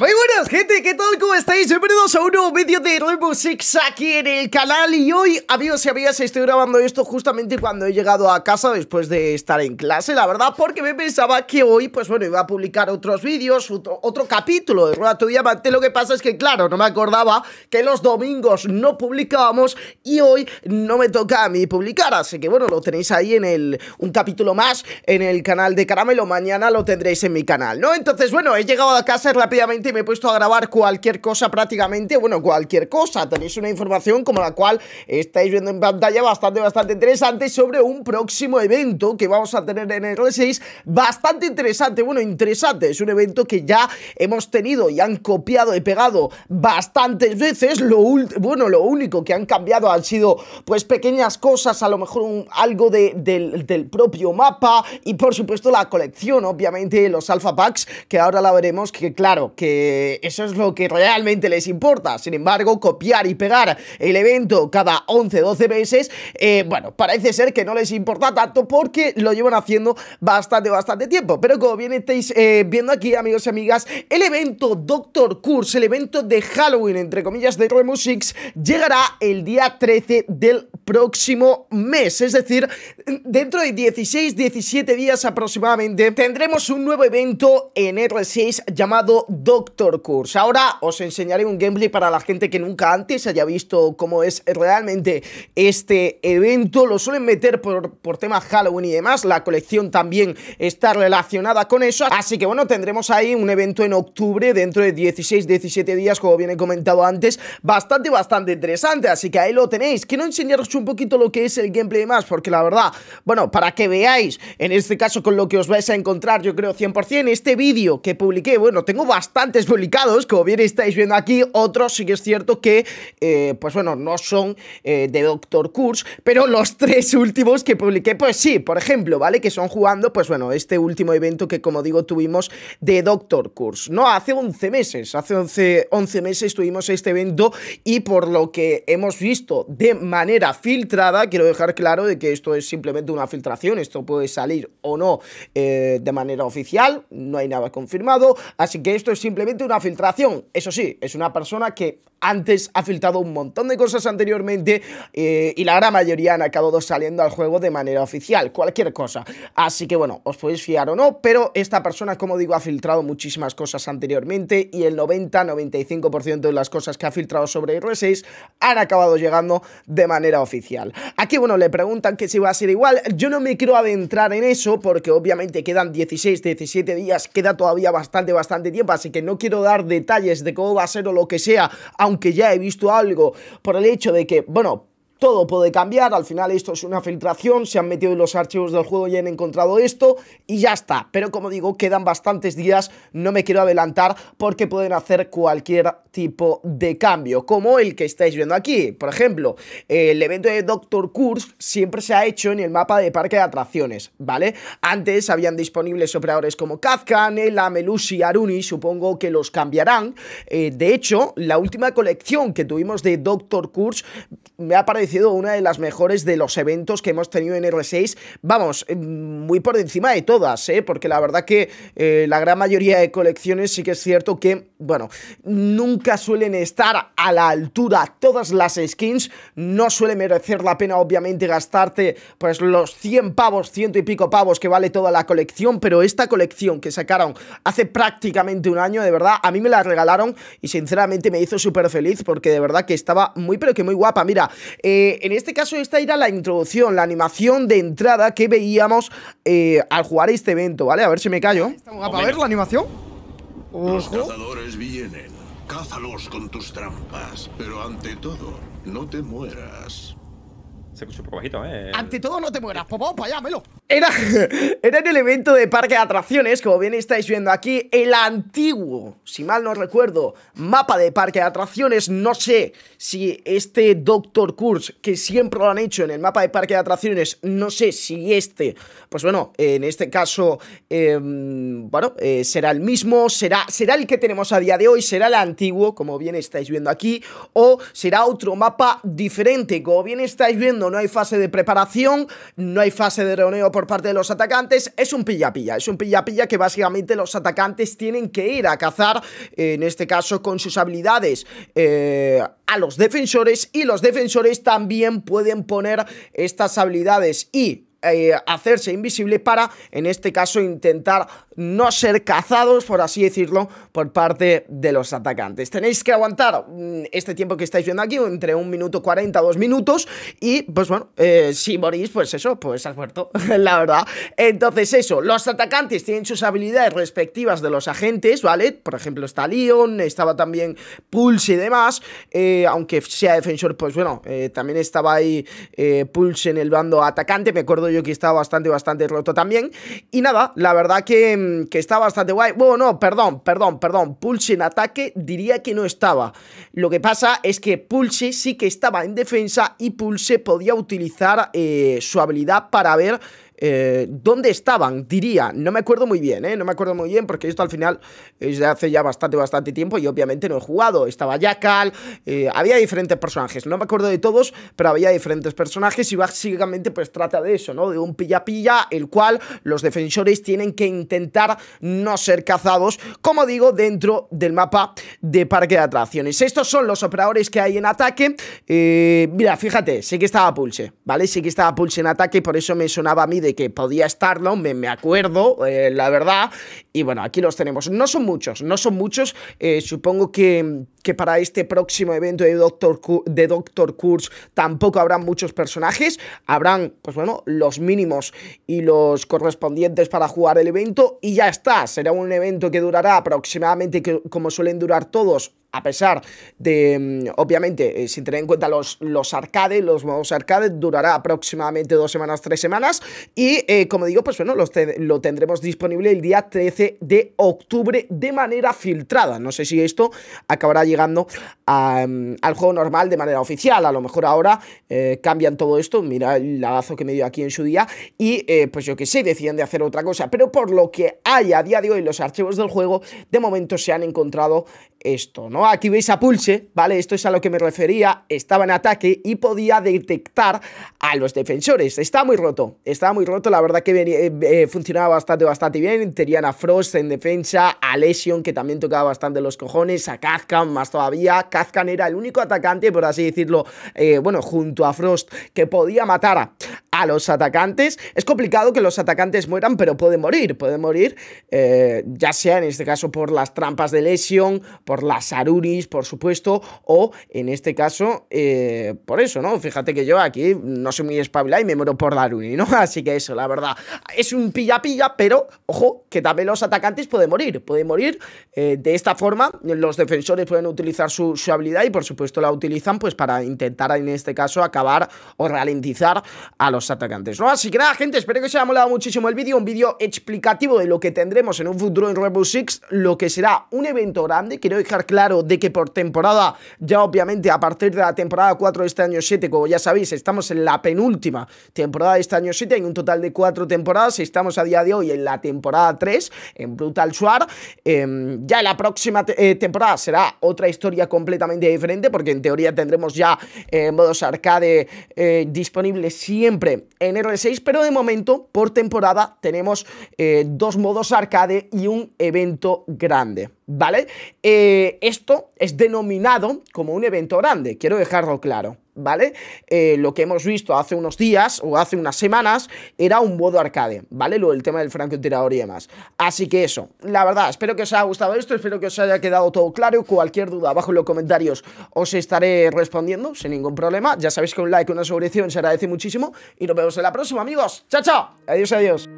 Muy buenas gente, ¿qué tal? ¿Cómo estáis? Bienvenidos a un nuevo vídeo de Rainbow Six aquí en el canal Y hoy, amigos y amigas, estoy grabando esto justamente cuando he llegado a casa después de estar en clase La verdad, porque me pensaba que hoy, pues bueno, iba a publicar otros vídeos, otro, capítulo de Rueda tu Lo que pasa es que, claro, no me acordaba que los domingos no publicábamos Y hoy no me toca a mí publicar, así que bueno, lo tenéis ahí en el... Un capítulo más en el canal de Caramelo Mañana lo tendréis en mi canal, ¿no? Entonces, bueno, he llegado a casa rápidamente me he puesto a grabar cualquier cosa prácticamente, bueno, cualquier cosa. Tenéis una información como la cual estáis viendo en pantalla bastante, bastante interesante sobre un próximo evento que vamos a tener en el 6 Bastante interesante, bueno, interesante. Es un evento que ya hemos tenido y han copiado y pegado bastantes veces. Lo bueno, lo único que han cambiado han sido pues pequeñas cosas, a lo mejor algo del, del propio mapa y por supuesto la colección, obviamente, los alpha packs, que ahora la veremos, que claro, que eh, eso es lo que realmente les importa. Sin embargo, copiar y pegar el evento cada 11-12 meses, eh, bueno, parece ser que no les importa tanto porque lo llevan haciendo bastante, bastante tiempo. Pero como bien estáis eh, viendo aquí, amigos y amigas, el evento Doctor Curse, el evento de Halloween, entre comillas, de Remo 6, llegará el día 13 del próximo mes. Es decir, dentro de 16, 17 días aproximadamente, tendremos un nuevo evento en R6 llamado Doctor Doctor Ahora os enseñaré un gameplay para la gente que nunca antes haya visto cómo es realmente este evento. Lo suelen meter por, temas Halloween y demás. La colección también está relacionada con eso. Así que bueno, tendremos ahí un evento en octubre dentro de 16, 17 días, como bien he comentado antes. Bastante, bastante interesante. Así que ahí lo tenéis. Quiero enseñaros un poquito lo que es el gameplay y más, porque la verdad, bueno, para que veáis, en este caso con lo que os vais a encontrar, yo creo 100%, este vídeo que publiqué, bueno, tengo bastante publicados, como bien estáis viendo aquí, otros sí que es cierto que, eh, pues bueno, no son eh, de Doctor Curse, pero los tres últimos que publiqué, pues sí, por ejemplo, ¿vale? Que son jugando, pues bueno, este último evento que, como digo, tuvimos de Doctor Curse, ¿no? Hace 11 meses, hace 11, 11 meses tuvimos este evento y por lo que hemos visto de manera filtrada, quiero dejar claro de que esto es simplemente una filtración, esto puede salir o no eh, de manera oficial, no hay nada confirmado, así que esto es simplemente una filtración. Eso sí, es una persona que antes ha filtrado un montón de cosas anteriormente eh, y la gran mayoría han acabado saliendo al juego de manera oficial, cualquier cosa. Así que bueno, os podéis fiar o no, pero esta persona, como digo, ha filtrado muchísimas cosas anteriormente y el 90-95% de las cosas que ha filtrado sobre R6 han acabado llegando de manera oficial. Aquí, bueno, le preguntan que si va a ser igual. Yo no me quiero adentrar en eso porque obviamente quedan 16, 17 días, queda todavía bastante, bastante tiempo, así que no quiero dar detalles de cómo va a ser o lo que sea, aunque ya he visto algo por el hecho de que, bueno, todo puede cambiar, al final esto es una filtración, se han metido en los archivos del juego y han encontrado esto y ya está. Pero como digo, quedan bastantes días, no me quiero adelantar porque pueden hacer cualquier tipo de cambio, como el que estáis viendo aquí. Por ejemplo, el evento de Doctor Curse siempre se ha hecho en el mapa de parque de atracciones, ¿vale? Antes habían disponibles operadores como Kazkan, Ela, Melusi, Aruni, supongo que los cambiarán. Eh, de hecho, la última colección que tuvimos de Doctor Curse me ha parecido una de las mejores de los eventos que hemos tenido en R6. Vamos, eh, muy por encima de todas, ¿eh? porque la verdad que eh, la gran mayoría de colecciones sí que es cierto que, bueno, nunca suelen estar a la altura todas las skins. No suele merecer la pena, obviamente, gastarte pues los 100 pavos, ciento y pico pavos que vale toda la colección, pero esta colección que sacaron hace prácticamente un año, de verdad, a mí me la regalaron y sinceramente me hizo súper feliz porque de verdad que estaba muy pero que muy guapa. Mira, eh, en este caso esta era la introducción, la animación de entrada que veíamos eh, al jugar este evento, ¿vale? A ver si me callo. a ver la animación? Los cazadores vienen. Cázalos con tus trampas, pero ante todo, no te mueras. Se un bajito, eh. Ante todo, no te mueras, pues Era, el evento de parque de atracciones, como bien estáis viendo aquí, el antiguo, si mal no recuerdo, mapa de parque de atracciones. No sé si este Doctor Kurz, que siempre lo han hecho en el mapa de parque de atracciones, no sé si este, pues bueno, en este caso, em, bueno, eh, será el mismo, será, será el que tenemos a día de hoy, será el antiguo, como bien estáis viendo aquí, o será otro mapa diferente, como bien estáis viendo no hay fase de preparación, no hay fase de reuneo por parte de los atacantes, es un pillapilla es un pillapilla que básicamente los atacantes tienen que ir a cazar, en este caso con sus habilidades, eh, a los defensores y los defensores también pueden poner estas habilidades y eh, hacerse invisible para, en este caso, intentar no ser cazados, por así decirlo, por parte de los atacantes. Tenéis que aguantar mm, este tiempo que estáis viendo aquí, entre un minuto 40 y dos minutos, y pues bueno, eh, si morís, pues eso, pues has muerto, la verdad. Entonces eso, los atacantes tienen sus habilidades respectivas de los agentes, ¿vale? Por ejemplo, está Leon, estaba también Pulse y demás, eh, aunque sea defensor, pues bueno, también estaba ahí Pulse en el bando atacante, me acuerdo yo que estaba bastante, bastante roto también. Y nada, la verdad que, mm, que está bastante guay. Bueno, no, perdón, perdón, perdón. Pulse en ataque diría que no estaba. Lo que pasa es que Pulse sí que estaba en defensa y Pulse podía utilizar eh, su habilidad para ver eh, dónde estaban, diría, no me acuerdo muy bien, ¿eh? no me acuerdo muy bien porque esto al final es de hace ya bastante, bastante tiempo y obviamente no he jugado, estaba Jackal, eh, había diferentes personajes, no me acuerdo de todos, pero había diferentes personajes y básicamente pues trata de eso, ¿no? De un pilla-pilla, el cual los defensores tienen que intentar no ser cazados, como digo, dentro del mapa de parque de atracciones. Estos son los operadores que hay en ataque, eh, mira, fíjate, sé que estaba Pulse, ¿vale? Sé que estaba Pulse en ataque y por eso me sonaba a mí de que podía estarlo, me, me acuerdo, eh, la verdad. Y bueno, aquí los tenemos. No son muchos, no son muchos. Eh, supongo que, que, para este próximo evento de Doctor, de Doctor tampoco habrá muchos personajes. Habrán, pues bueno, los mínimos y los correspondientes para jugar el evento. Y ya está, será un evento que durará aproximadamente como suelen durar todos a pesar de, mm, obviamente, eh, sin tener en cuenta los, los arcades, los modos arcades, durará aproximadamente dos semanas, tres semanas. Y eh, como digo, pues bueno, lo tendremos disponible el día 13 de octubre de manera filtrada. No sé si esto acabará llegando mm, al juego normal de manera oficial. A lo mejor ahora eh, cambian todo esto. Mira el lagazo que me dio aquí en su día. Y pues yo que sé, deciden de hacer otra cosa. Pero por lo que hay a día de hoy, los archivos del juego, de momento se han encontrado esto, ¿no? Aquí veis a Pulse, ¿vale? Esto es a lo que me refería, estaba en ataque y podía detectar a los defensores. está muy roto, estaba muy roto, la verdad que eh, eh, funcionaba bastante, bastante bien. Tenían a Frost en defensa, a Lesion, que también tocaba bastante los cojones, a Kazkan más todavía. Kazkan era el único atacante, por así decirlo, eh, bueno, junto a Frost, que podía matar a, los atacantes. Es complicado que los atacantes mueran, pero pueden morir, pueden morir, ya sea en este caso por las trampas de Lesion, por las Saru por supuesto, o en este caso, eh, por eso, ¿no? Fíjate que yo aquí no soy muy espabilado y me muero por Daruni, ¿no? Así que eso, la verdad, es un pilla-pilla, pero ojo, que también los atacantes pueden morir, pueden morir. Eh, de esta forma, los defensores pueden utilizar su, habilidad y por supuesto la utilizan pues para intentar en este caso acabar o ralentizar a los atacantes, ¿no? Así que nada, gente, espero que os haya molado muchísimo el vídeo, un vídeo explicativo de lo que tendremos en un futuro en Rainbow Six, lo que será un evento grande, quiero dejar claro de que por temporada, ya obviamente a partir de la temporada 4 de este año 7, como ya sabéis, estamos en la penúltima temporada de este año 7, hay un total de 4 temporadas, estamos a día de hoy en la temporada 3, en Brutal Suar, Ya em, ya la próxima eh, temporada será otra historia completamente diferente, porque en teoría tendremos ya eh, modos arcade eh, disponibles siempre en R6, pero de momento, por temporada, tenemos dos modos arcade y un evento grande, ¿vale? esto es denominado como un evento grande, quiero dejarlo claro. ¿vale? Eh, lo que hemos visto hace unos días o hace unas semanas era un modo arcade, ¿vale? Lo del tema del francotirador y demás. Así que eso, la verdad, espero que os haya gustado esto, espero que os haya quedado todo claro. Cualquier duda abajo en los comentarios os estaré respondiendo sin ningún problema. Ya sabéis que un like, una suscripción se agradece muchísimo y nos vemos en la próxima, amigos. ¡Chao, chao! Adiós, adiós.